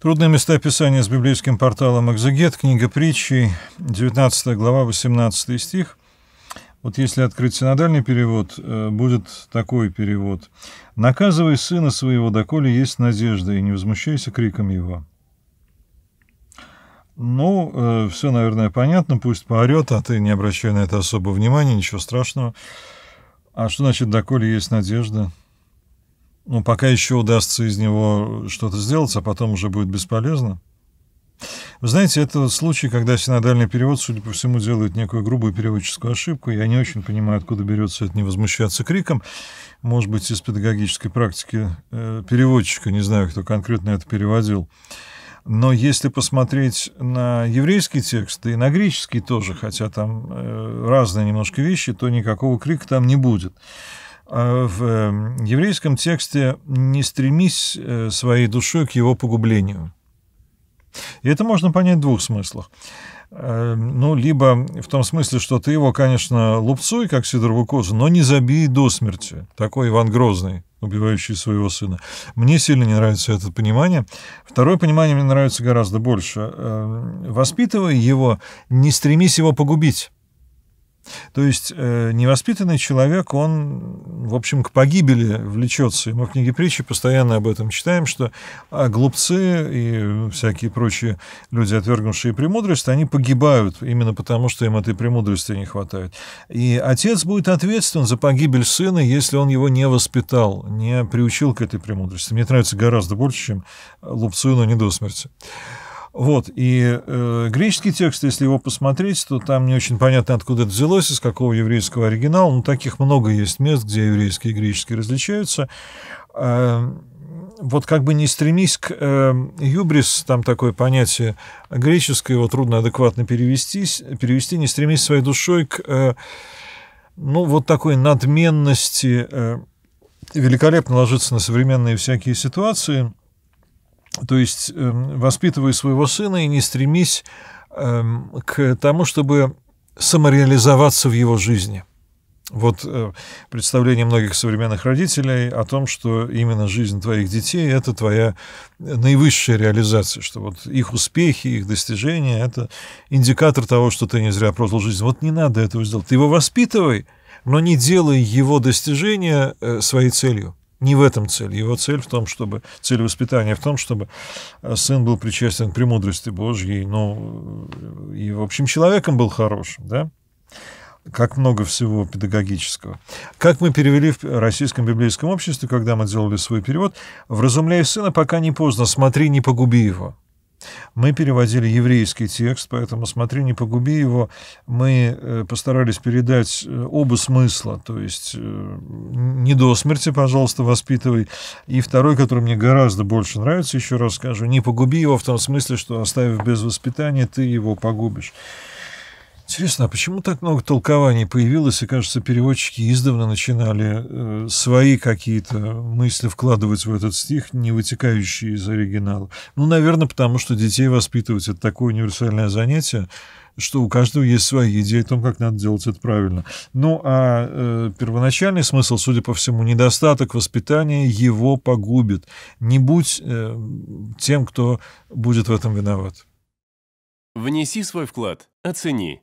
Трудные места описания с библейским порталом «Экзегет», книга притчей, 19 глава, 18 стих. Вот если открыть синодальный перевод, э, будет такой перевод. «Наказывай сына своего, доколе есть надежда, и не возмущайся криком его». Ну, э, все, наверное, понятно, пусть поорет, а ты не обращай на это особо внимания, ничего страшного. А что значит «доколе есть надежда»? Ну, пока еще удастся из него что-то сделать, а потом уже будет бесполезно. Вы знаете, это случай, когда синодальный перевод, судя по всему, делает некую грубую переводческую ошибку. Я не очень понимаю, откуда берется это не возмущаться криком. Может быть, из педагогической практики э, переводчика, не знаю, кто конкретно это переводил. Но если посмотреть на еврейский текст и на греческий тоже, хотя там э, разные немножко вещи, то никакого крика там не будет. А в эм, еврейском тексте «не стремись э, своей душой к его погублению». И это можно понять в двух смыслах. Эм, ну, либо в том смысле, что ты его, конечно, лупцуй, как Сидорову козу, но не забей до смерти. Такой Иван Грозный, убивающий своего сына. Мне сильно не нравится это понимание. Второе понимание мне нравится гораздо больше. Эм, воспитывай его, не стремись его погубить. То есть э, невоспитанный человек, он, в общем, к погибели влечется. И мы в книге притчи постоянно об этом читаем, что а, глупцы и всякие прочие люди, отвергнувшие премудрость, они погибают именно потому, что им этой премудрости не хватает. И отец будет ответственен за погибель сына, если он его не воспитал, не приучил к этой премудрости. Мне нравится гораздо больше, чем глупцу, но не до смерти. Вот, и э, греческий текст, если его посмотреть, то там не очень понятно, откуда это взялось, из какого еврейского оригинала, но таких много есть мест, где еврейский и греческий различаются. Э, вот как бы не стремись к э, эм, юбрис, там такое понятие греческое, его трудно адекватно перевести, перевести не стремись своей душой к, э, ну, вот такой надменности, э, великолепно ложится на современные всякие ситуации – то есть эм, воспитывай своего сына и не стремись эм, к тому, чтобы самореализоваться в его жизни. Вот э, представление многих современных родителей о том, что именно жизнь твоих детей – это твоя наивысшая реализация, что вот их успехи, их достижения – это индикатор того, что ты не зря прожил жизнь. Вот не надо этого сделать. Ты его воспитывай, но не делай его достижения э, своей целью. Не в этом цель. Его цель в том, чтобы цель воспитания в том, чтобы э, сын был причастен к премудрости Божьей, ну э, и в общем человеком был хорошим, да? Как много всего педагогического. Как мы перевели в российском библейском обществе, когда мы делали свой перевод, вразумляй сына, пока не поздно, смотри, не погуби его. Мы переводили еврейский текст, поэтому «Смотри, не погуби его». Мы э, постарались передать э, оба смысла, то есть э, «Не до смерти, пожалуйста, воспитывай». И второй, который мне гораздо больше нравится, еще раз скажу, «Не погуби его» в том смысле, что, оставив без воспитания, ты его погубишь. Интересно, а почему так много толкований появилось, и, кажется, переводчики издавна начинали э, свои какие-то мысли вкладывать в этот стих, не вытекающие из оригинала? Ну, наверное, потому что детей воспитывать — это такое универсальное занятие, что у каждого есть свои идеи о том, как надо делать это правильно. Ну, а э, первоначальный смысл, судя по всему, недостаток воспитания его погубит. Не будь э, тем, кто будет в этом виноват. Внеси свой вклад, оцени